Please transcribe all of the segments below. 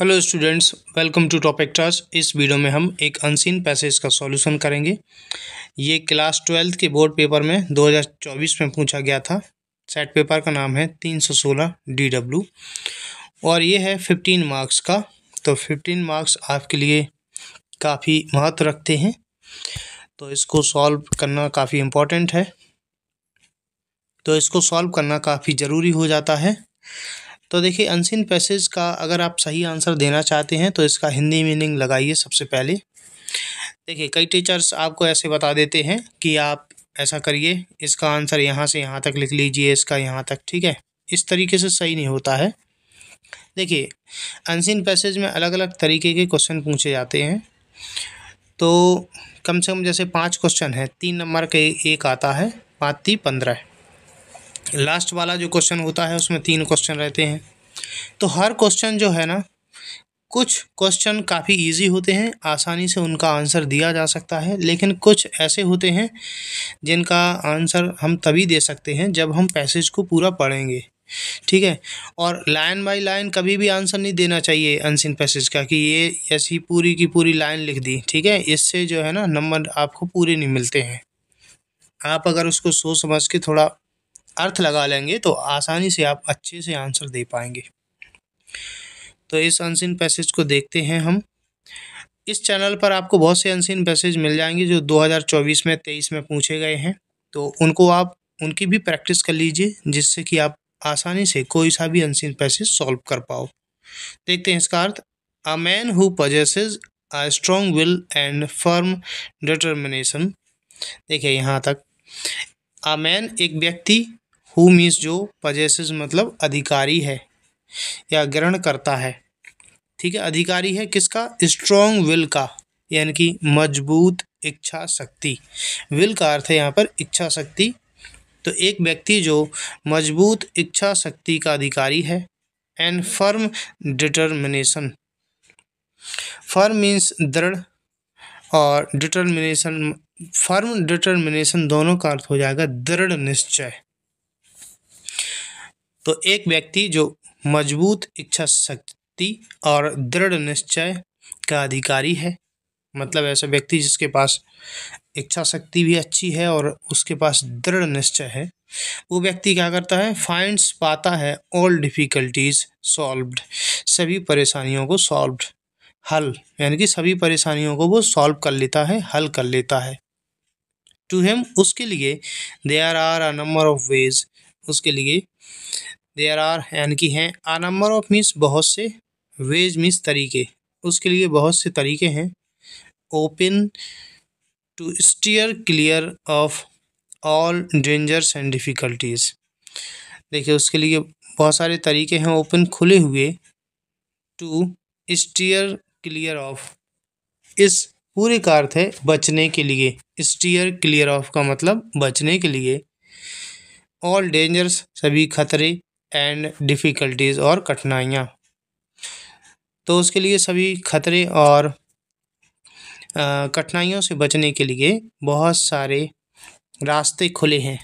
hello students welcome to topic touch इस video में हम एक अनसीन पैसेज का सॉल्यूशन करेंगे ये क्लास ट्वेल्थ के बोर्ड पेपर में 2024 में पूछा गया था सेट पेपर का नाम है 316 डब्ल्यू और ये है 15 मार्क्स का तो 15 मार्क्स आपके लिए काफ़ी महत्व रखते हैं तो इसको सॉल्व करना काफ़ी इम्पोर्टेंट है तो इसको सॉल्व करना काफ़ी ज़रूरी हो जाता है तो देखिए अनसिन पैसेज का अगर आप सही आंसर देना चाहते हैं तो इसका हिंदी मीनिंग लगाइए सबसे पहले देखिए कई टीचर्स आपको ऐसे बता देते हैं कि आप ऐसा करिए इसका आंसर यहाँ से यहाँ तक लिख लीजिए इसका यहाँ तक ठीक है इस तरीके से सही नहीं होता है देखिए अनसिन पैसेज में अलग अलग तरीके के क्वेश्चन पूछे जाते हैं तो कम से कम जैसे पांच क्वेश्चन हैं तीन नंबर के एक आता है पाँच ती पंद्रह लास्ट वाला जो क्वेश्चन होता है उसमें तीन क्वेश्चन रहते हैं तो हर क्वेश्चन जो है ना कुछ क्वेश्चन काफ़ी इजी होते हैं आसानी से उनका आंसर दिया जा सकता है लेकिन कुछ ऐसे होते हैं जिनका आंसर हम तभी दे सकते हैं जब हम पैसेज को पूरा पढ़ेंगे ठीक है और लाइन बाय लाइन कभी भी आंसर नहीं देना चाहिए अनसिन पैसेज का कि ये ऐसी पूरी की पूरी लाइन लिख दी ठीक है इससे जो है ना नंबर आपको पूरे नहीं मिलते हैं आप अगर उसको सोच समझ के थोड़ा अर्थ लगा लेंगे तो आसानी से आप अच्छे से आंसर दे पाएंगे तो इस अनसिन पैसेज को देखते हैं हम इस चैनल पर आपको बहुत से अनसिन पैसेज मिल जाएंगे जो 2024 में 23 में पूछे गए हैं तो उनको आप उनकी भी प्रैक्टिस कर लीजिए जिससे कि आप आसानी से कोई सा भी अनसिन पैसेज सॉल्व कर पाओ देखते हैं इसका अर्थ a man who possesses a strong will and firm determination देखिए यहाँ तक अ मैन एक व्यक्ति हु मीन्स जो पजेसिस मतलब अधिकारी है या ग्रहण करता है ठीक है अधिकारी है किसका स्ट्रॉन्ग विल का यानी कि मजबूत इच्छा शक्ति विल का अर्थ है यहाँ पर इच्छा शक्ति तो एक व्यक्ति जो मजबूत इच्छा शक्ति का अधिकारी है and firm determination firm means दृढ़ और डिटर्मिनेशन फर्म डिटर्मिनेशन दोनों का अर्थ हो जाएगा दृढ़ निश्चय तो एक व्यक्ति जो मजबूत इच्छा शक्ति और दृढ़ निश्चय का अधिकारी है मतलब ऐसा व्यक्ति जिसके पास इच्छा शक्ति भी अच्छी है और उसके पास दृढ़ निश्चय है वो व्यक्ति क्या करता है फाइंड्स पाता है ऑल डिफ़िकल्टीज़ सॉल्व्ड सभी परेशानियों को सॉल्व्ड हल यानी कि सभी परेशानियों को वो सॉल्व कर लेता है हल कर लेता है टू हेम उसके लिए there are a number of ways उसके लिए देर आर यानी कि हैं आ नंबर ऑफ मीन्स बहुत से वेज मीन्स तरीके उसके लिए बहुत से तरीके हैं open to steer clear of all dangers and difficulties देखिए उसके लिए बहुत सारे तरीके हैं ओपन खुले हुए टू स्टीयर क्लियर ऑफ इस पूरे का अर्थ है बचने के लिए स्टीयर क्लियर ऑफ का मतलब बचने के लिए ऑल डेंजर्स सभी खतरे एंड डिफ़िकल्टीज़ और कठिनाइयाँ तो उसके लिए सभी खतरे और कठिनाइयों से बचने के लिए बहुत सारे रास्ते खुले हैं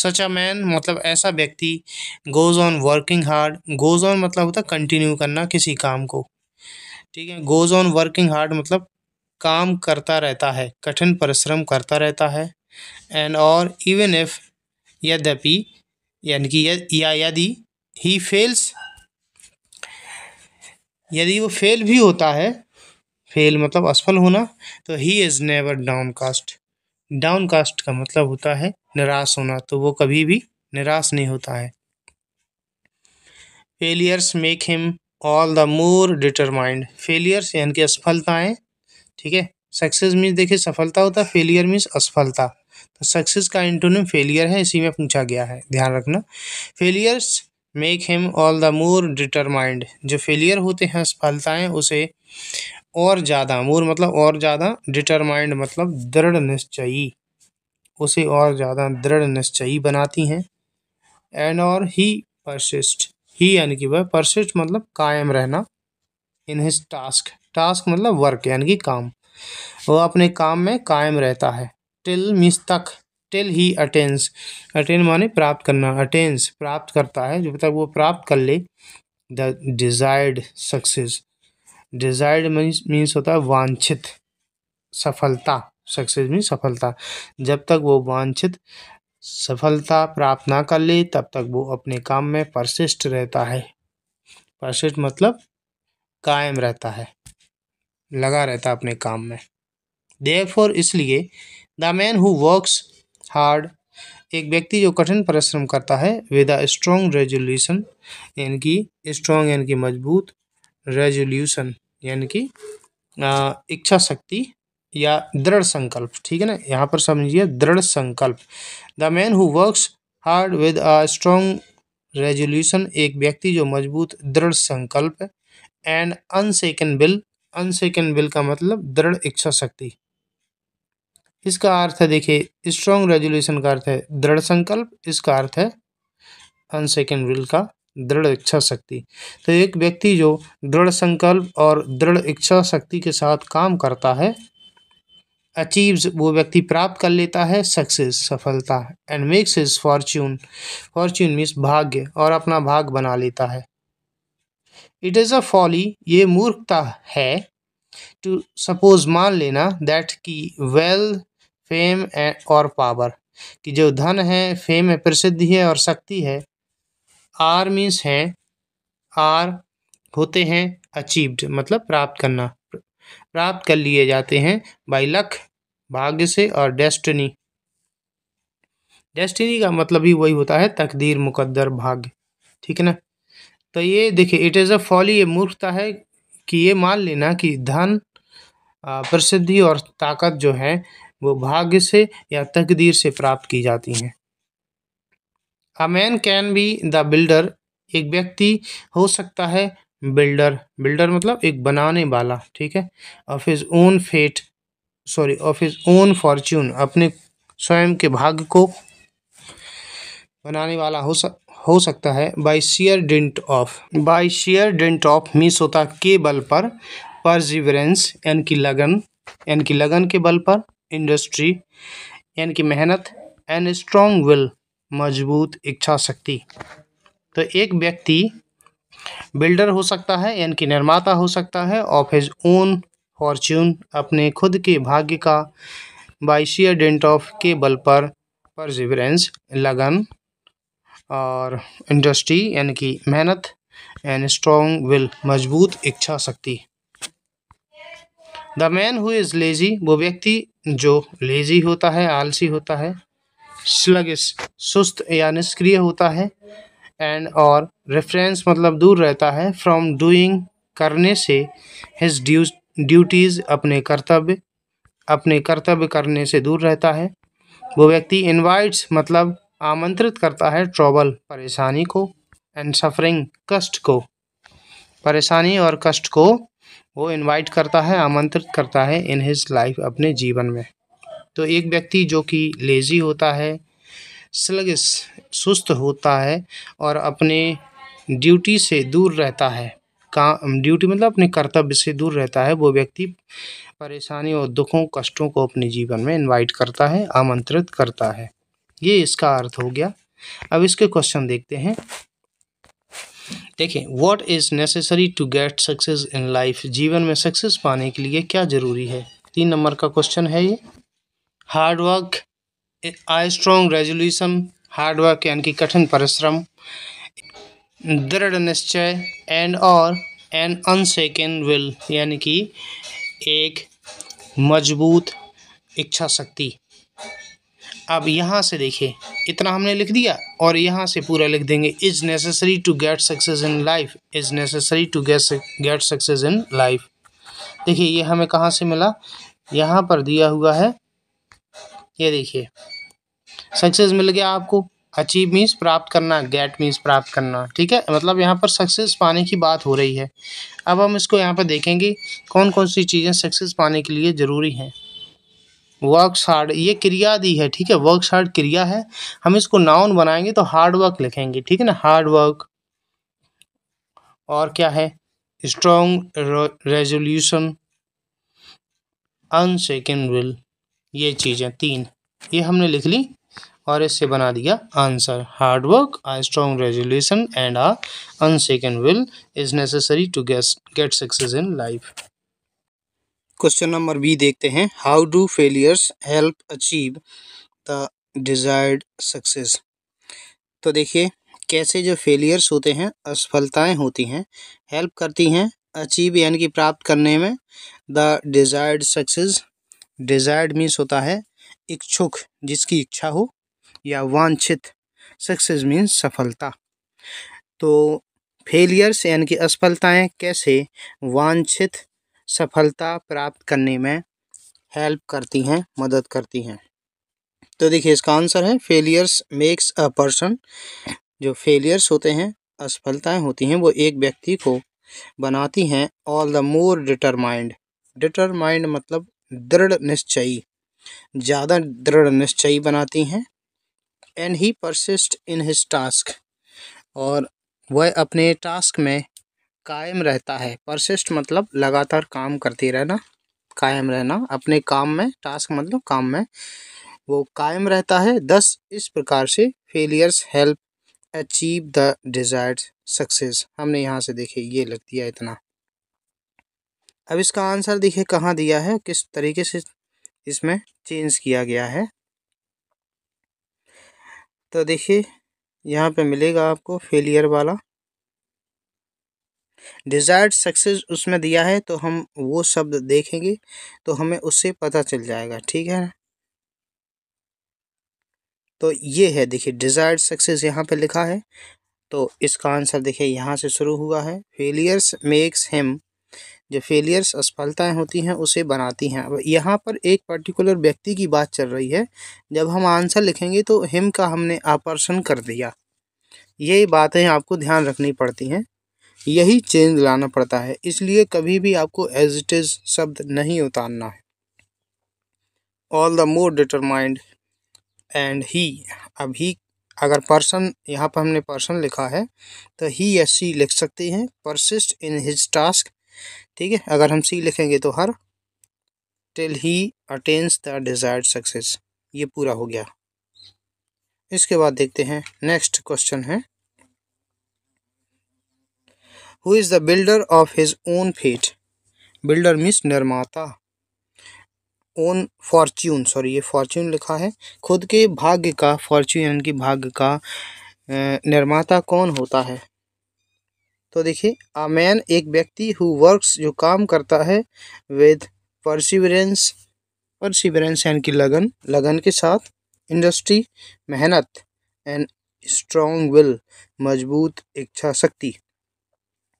सच अ मैन मतलब ऐसा व्यक्ति goes on working hard goes on मतलब होता है कंटिन्यू करना किसी काम को ठीक है गोज़ ऑन वर्किंग हार्ड मतलब काम करता रहता है कठिन परिश्रम करता रहता है एंड और इवन इफ यद्यपि यानी कि या यदि ही फेल्स यदि वो फेल भी होता है फेल मतलब असफल होना तो ही is never downcast downcast का मतलब होता है निराश होना तो वो कभी भी निराश नहीं होता है failures make him all the more determined failures यानी कि असफलताएं ठीक है सक्सेस मीन्स देखिए सफलता होता है फेलियर मीन्स असफलता तो सक्सेस का एंटोनिम फेलियर है इसी में पूछा गया है ध्यान रखना failures make him all the more determined जो फेलियर होते हैं सफलताएँ उसे और ज़्यादा मोर मतलब और ज़्यादा डिटरमाइंड मतलब दृढ़ निश्चयी उसे और ज़्यादा दृढ़ निश्चयी बनाती हैं एंड और ही परसिस्ट ही यानी कि वह परसिस्ट मतलब कायम रहना इन हिज टास्क टास्क मतलब वर्क यानी कि काम वह अपने काम में कायम रहता है टिल मीस तक टिल ही अटेंस अटेन माने प्राप्त करना अटेंस प्राप्त करता है जब मतलब तक वो प्राप्त कर ले the desired success desired means होता है वांछित सफलता सक्सेस मीन्स सफलता जब तक वो वांछित सफलता प्राप्त ना कर ले तब तक वो अपने काम में परसिस्ट रहता है परसिस्ट मतलब कायम रहता है लगा रहता है अपने काम में देयरफॉर इसलिए the man who works hard एक व्यक्ति जो कठिन परिश्रम करता है विद अ स्ट्रॉन्ग रेजोल्यूशन यानी कि स्ट्रॉन्ग यानी कि मजबूत रेजोल्यूशन यानी कि इच्छा शक्ति या दृढ़ संकल्प ठीक है ना यहाँ पर समझिए दृढ़ संकल्प the man who works hard with a strong resolution एक व्यक्ति जो मजबूत दृढ़ संकल्प and unshaken will unshaken will का मतलब दृढ़ इच्छा शक्ति इसका अर्थ है देखिए स्ट्रॉन्ग रेजोल्यूशन का अर्थ है दृढ़ संकल्प इसका अर्थ है अनसेकेंड विल का दृढ़ इच्छा शक्ति तो एक व्यक्ति जो दृढ़ संकल्प और दृढ़ इच्छा शक्ति के साथ काम करता है अचीव्स वो व्यक्ति प्राप्त कर लेता है सक्सेस सफलता and makes his fortune fortune means भाग्य और अपना भाग बना लेता है इट इज़ अ फॉली ये मूर्खता है टू सपोज मान लेना दैट की वेल फेम और पावर कि जो धन है फेम है प्रसिद्धि है और शक्ति है आर मीन्स है आर होते हैं अचीव्ड मतलब प्राप्त करना प्राप्त कर लिए जाते हैं बाई लक भाग्य से और डेस्टिनी डेस्टिनी का मतलब ही वही होता है तकदीर मुकद्दर भाग्य ठीक है ना तो ये देखिए इट इज़ अ फॉली ये मूर्खता है कि ये मान लेना कि धन प्रसिद्धि और ताकत जो है वो भाग्य से या तकदीर से प्राप्त की जाती हैं a man can be the builder एक व्यक्ति हो सकता है बिल्डर बिल्डर मतलब एक बनाने वाला ठीक है of his own fate sorry of his own fortune अपने स्वयं के भाग्य को बनाने वाला हो सक हो सकता है by sheer dint of by sheer dint of means होता के बल पर परजिवरेंस एन की लगन एन की लगन के बल पर इंडस्ट्री यानी कि मेहनत एंड स्ट्रॉन्ग विल मजबूत इच्छा शक्ति तो एक व्यक्ति बिल्डर हो सकता है यानी कि निर्माता हो सकता है ऑफ हिज ओन फॉर्च्यून अपने खुद के भाग्य का बाइशियर डेंट ऑफ के बल पर परजिवरेंस लगन और इंडस्ट्री यानी कि मेहनत एंड स्ट्रॉन्ग विल मजबूत इच्छा शक्ति the man who is lazy वो व्यक्ति जो लेज़ी होता है आलसी होता है स्लगिस सुस्त या निष्क्रिय होता है एंड और रेफरेंस मतलब दूर रहता है फ्रॉम डूइंग करने से हिज ड्यू ड्यूटीज़ अपने कर्तव्य अपने कर्तव्य करने से दूर रहता है वो व्यक्ति इनवाइट्स मतलब आमंत्रित करता है ट्रॉबल परेशानी को एंड सफरिंग कष्ट को परेशानी और कष्ट को वो इनवाइट करता है आमंत्रित करता है इन हिज लाइफ अपने जीवन में तो एक व्यक्ति जो कि लेज़ी होता है स्लग सुस्त होता है और अपने ड्यूटी से दूर रहता है काम ड्यूटी मतलब अपने कर्तव्य से दूर रहता है वो व्यक्ति परेशानी और दुखों कष्टों को अपने जीवन में इनवाइट करता है आमंत्रित करता है ये इसका अर्थ हो गया अब इसके क्वेश्चन देखते हैं देखें what is necessary to get success in life जीवन में सक्सेस पाने के लिए क्या ज़रूरी है तीन नंबर का क्वेश्चन है ये hard work a strong resolution hard work यानी कि कठिन परिश्रम दृढ़ निश्चय एंड और एन अनसेकेंड विल यानी कि एक मजबूत इच्छा शक्ति अब यहाँ से देखिए इतना हमने लिख दिया और यहाँ से पूरा लिख देंगे is necessary to get success in life is necessary to get get success in life देखिए ये हमें कहाँ से मिला यहाँ पर दिया हुआ है ये देखिए सक्सेस मिल गया आपको अचीव मीन्स प्राप्त करना गेट मीन्स प्राप्त करना ठीक है मतलब यहाँ पर सक्सेस पाने की बात हो रही है अब हम इसको यहाँ पर देखेंगे कौन कौन सी चीज़ें सक्सेस पाने के लिए ज़रूरी हैं वर्क हार्ड ये क्रिया दी है ठीक है वर्क हार्ड क्रिया है हम इसको नाउन बनाएंगे तो हार्ड वर्क लिखेंगे ठीक है ना हार्ड वर्क और क्या है स्ट्रॉन्ग रेजोल्यूशन अनसेकेंड विल ये चीज़ें तीन ये हमने लिख ली और इससे बना दिया answer hard work a strong resolution and a unshaken will is necessary to get get success in life question number B देखते हैं how do failures help achieve the desired success तो देखिए कैसे जो फेलियर्स होते हैं असफलताएं होती हैं हेल्प करती हैं अचीव यानी कि प्राप्त करने में the desired success desired means होता है इच्छुक जिसकी इच्छा हो या वांछित सक्सेस मीन्स सफलता तो फेलियर्स यानी कि असफलताएं कैसे वांछित सफलता प्राप्त करने में हेल्प करती हैं मदद करती हैं तो देखिए इसका आंसर है फेलियर्स मेक्स अ पर्सन जो फेलियर्स होते हैं असफलताएं होती हैं वो एक व्यक्ति को बनाती हैं all the more determined determined मतलब दृढ़ निश्चयी ज़्यादा दृढ़ निश्चयी बनाती हैं and he persist in his task और वह अपने टास्क में कायम रहता है परसिस्ट मतलब लगातार काम करते रहना कायम रहना अपने काम में टास्क मतलब काम में वो कायम रहता है दस इस प्रकार से failures help achieve the desired success हमने यहाँ से देखे ये लग दिया इतना अब इसका आंसर देखिए कहाँ दिया है किस तरीके से इसमें चेंज किया गया है तो देखिए यहाँ पे मिलेगा आपको फेलियर वाला डिज़ायर्ड सक्सेस उसमें दिया है तो हम वो शब्द देखेंगे तो हमें उससे पता चल जाएगा ठीक है तो ये है देखिए डिज़ायर्ड सक्सेस यहाँ पे लिखा है तो इसका आंसर देखिए यहाँ से शुरू हुआ है फेलियर्स मेक्स हिम जो फेलियर्स असफलताएं होती हैं उसे बनाती हैं अब यहाँ पर एक पर्टिकुलर व्यक्ति की बात चल रही है जब हम आंसर लिखेंगे तो हिम का हमने आपर्षण कर दिया ये बातें आपको ध्यान रखनी पड़ती हैं यही चेंज लाना पड़ता है इसलिए कभी भी आपको एज इट इज़ शब्द नहीं उतारना है all the more determined and he अभी अगर पर्सन यहाँ पर हमने पर्सन लिखा है तो ही या सी लिख सकते हैं परसिस्ट इन हिज टास्क ठीक है अगर हम सी लिखेंगे तो हर till he attains the desired success ये पूरा हो गया इसके बाद देखते हैं नेक्स्ट क्वेश्चन है who is the builder of his own fate builder means निर्माता ओन फॉर्च्यून सॉरी ये फॉर्च्यून लिखा है खुद के भाग्य का फॉर्च्यून यानी कि भाग्य का निर्माता कौन होता है तो देखिए आ मैन एक व्यक्ति हु वर्क्स जो काम करता है विद परसिवरेंस परसिवरेंस यानी कि लगन लगन के साथ इंडस्ट्री मेहनत एंड स्ट्रॉन्ग विल मजबूत इच्छा शक्ति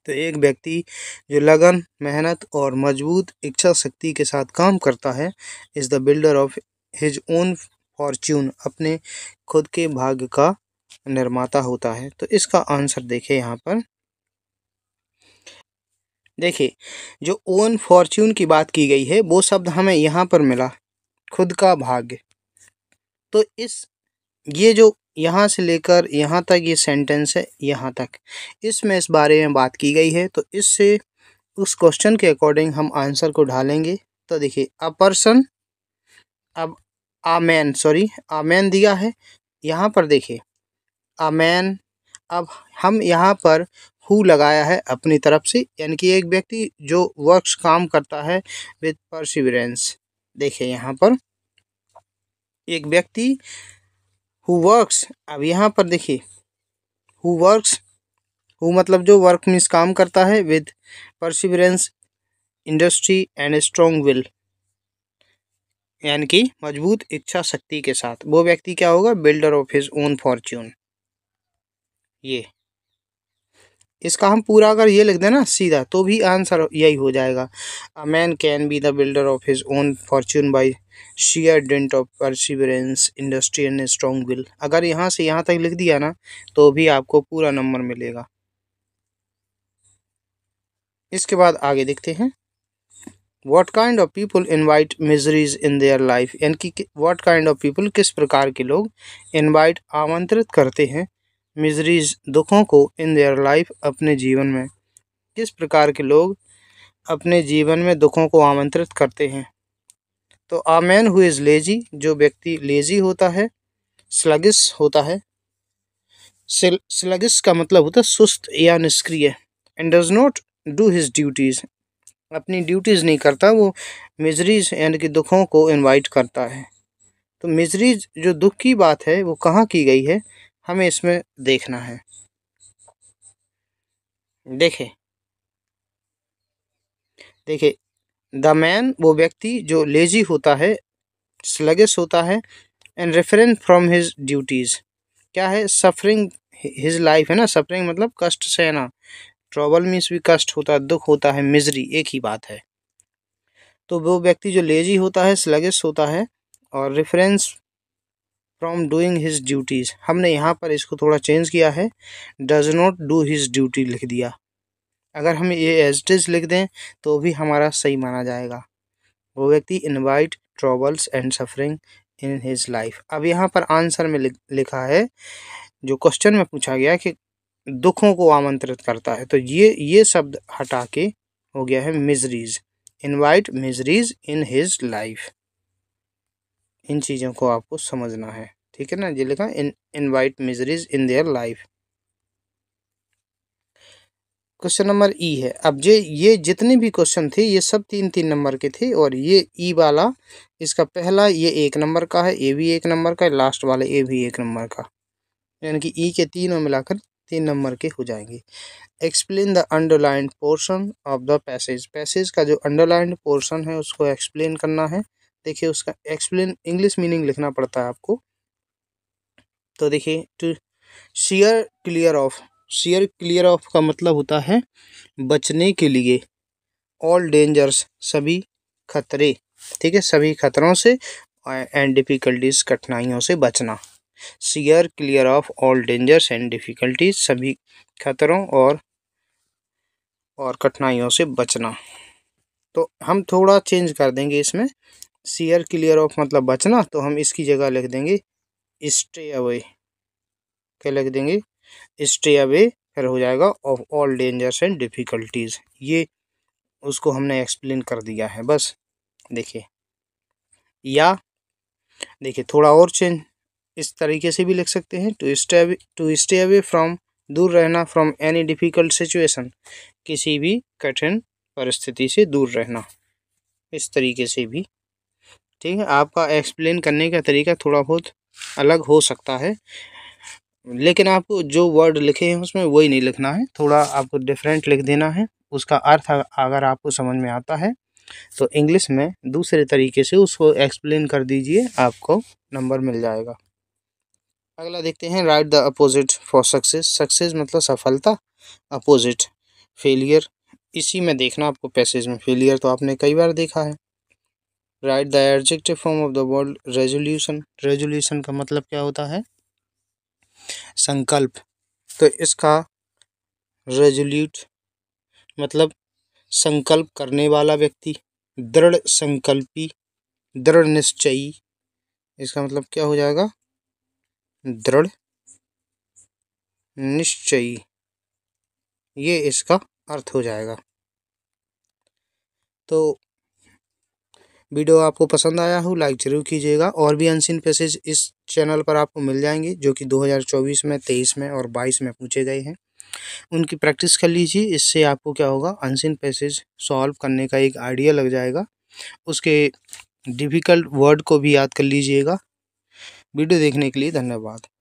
तो एक व्यक्ति जो लगन मेहनत और मजबूत इच्छा शक्ति के साथ काम करता है is the builder of his own fortune अपने खुद के भाग्य का निर्माता होता है तो इसका आंसर देखे यहाँ पर देखिए जो ओन फॉर्च्यून की बात की गई है वो शब्द हमें यहाँ पर मिला खुद का भाग्य तो इस ये जो यहाँ से लेकर यहाँ तक ये सेंटेंस है यहाँ तक इसमें इस बारे में बात की गई है तो इससे उस क्वेश्चन के अकॉर्डिंग हम आंसर को ढालेंगे तो देखिए अ पर्सन अब आमैन सॉरी आमैन दिया है यहाँ पर देखिए आमैन अब हम यहाँ पर हु लगाया है अपनी तरफ से यानी कि एक व्यक्ति जो वर्क्स काम करता है विद परसिवरेंस देखिए यहाँ पर एक व्यक्ति हु वर्क्स अब यहाँ पर देखिए हु वर्क्स हु मतलब जो वर्क मीन्स काम करता है with perseverance industry and strong will यानी कि मजबूत इच्छा शक्ति के साथ वो व्यक्ति क्या होगा builder of his own fortune ये इसका हम पूरा अगर ये लिख देना सीधा तो भी आंसर यही हो जाएगा a man can be the builder of his own fortune by sheer dint of perseverance industry and strong will अगर यहाँ से यहाँ तक लिख दिया ना तो भी आपको पूरा नंबर मिलेगा इसके बाद आगे देखते हैं what kind of people invite miseries in their life यानी कि वॉट काइंड ऑफ पीपल किस प्रकार के लोग इन्वाइट आमंत्रित करते हैं मिजरीज दुखों को इन देयर लाइफ अपने जीवन में किस प्रकार के लोग अपने जीवन में दुखों को आमंत्रित करते हैं तो a man who is lazy जो व्यक्ति लेजी होता है स्लगिस होता है स्लगिस का मतलब होता है सुस्त या निष्क्रिय and does not do his duties अपनी ड्यूटीज़ नहीं करता वो मिजरीज यानी कि दुखों को इनवाइट करता है तो मिजरीज जो दुख की बात है वो कहाँ की गई है हमें इसमें देखना है देखे देखिए द मैन वो व्यक्ति जो लेजी होता है स्लगेस होता है and refrains from his duties क्या है सफरिंग हिज लाइफ है ना सफरिंग मतलब कष्ट सहना ट्रॉबल मीन्स भी कष्ट होता है दुख होता है मिजरी एक ही बात है तो वो व्यक्ति जो लेजी होता है स्लगेस होता है और refrains from doing his duties हमने यहाँ पर इसको थोड़ा चेंज किया है does not do his duty लिख दिया अगर हम ये एस्टेज लिख दें तो भी हमारा सही माना जाएगा वो व्यक्ति invite troubles and suffering in his life अब यहाँ पर आंसर में लिखा है जो क्वेश्चन में पूछा गया कि दुखों को आमंत्रित करता है तो ये ये शब्द हटा के हो गया है miseries invite miseries in his life इन चीज़ों को आपको समझना है ठीक है ना ये लिखा in invite miseries in their life question number E है अब जे ये जितने भी क्वेश्चन थे ये सब तीन तीन नंबर के थे और ये ई वाला इसका पहला ये एक नंबर का है ए भी एक नंबर का लास्ट वाला ए भी एक नंबर का यानी कि ई के तीनों मिलाकर तीन नंबर के हो जाएंगे explain the underlined portion of the passage passage का जो अंडरलाइंड पोर्शन है उसको एक्सप्लेन करना है देखिए उसका एक्सप्लेन इंग्लिश मीनिंग लिखना पड़ता है आपको तो देखिए to steer clear of steer clear of का मतलब होता है बचने के लिए ऑल डेंजर्स सभी खतरे ठीक है सभी खतरों से एंड डिफ़िकल्टीज कठिनाइयों से बचना steer clear of all dangers and difficulties सभी खतरों और और कठिनाइयों से बचना तो हम थोड़ा चेंज कर देंगे इसमें शेयर क्लियर ऑफ मतलब बचना तो हम इसकी जगह लिख देंगे स्टे अवे क्या लिख देंगे स्टे अवे फिर हो जाएगा of all dangers and difficulties ये उसको हमने एक्सप्लेन कर दिया है बस देखिए या देखिए थोड़ा और चेंज इस तरीके से भी लिख सकते हैं to stay to stay away from दूर रहना फ्रॉम एनी डिफ़िकल्ट सिचुएशन किसी भी कठिन परिस्थिति से दूर रहना इस तरीके से भी ठीक है आपका एक्सप्लेन करने का तरीका थोड़ा बहुत अलग हो सकता है लेकिन आपको जो वर्ड लिखे हैं उसमें वही नहीं लिखना है थोड़ा आपको डिफरेंट लिख देना है उसका अर्थ अगर आपको समझ में आता है तो इंग्लिश में दूसरे तरीके से उसको एक्सप्लेन कर दीजिए आपको नंबर मिल जाएगा अगला देखते हैं write the opposite for success success मतलब सफलता अपोजिट फेलियर इसी में देखना आपको पैसेज में फेलियर तो आपने कई बार देखा है write the adjective form of the world resolution resolution का मतलब क्या होता है संकल्प तो इसका रेजोल्यूट मतलब संकल्प करने वाला व्यक्ति दृढ़ संकल्पी दृढ़ निश्चयी इसका मतलब क्या हो जाएगा दृढ़ निश्चयी ये इसका अर्थ हो जाएगा तो वीडियो आपको पसंद आया हो लाइक ज़रूर कीजिएगा और भी अनसिन पैसेज इस चैनल पर आपको मिल जाएंगे जो कि 2024 में 23 में और 22 में पूछे गए हैं उनकी प्रैक्टिस कर लीजिए इससे आपको क्या होगा अनसिन पैसेज सॉल्व करने का एक आइडिया लग जाएगा उसके डिफ़िकल्ट वर्ड को भी याद कर लीजिएगा वीडियो देखने के लिए धन्यवाद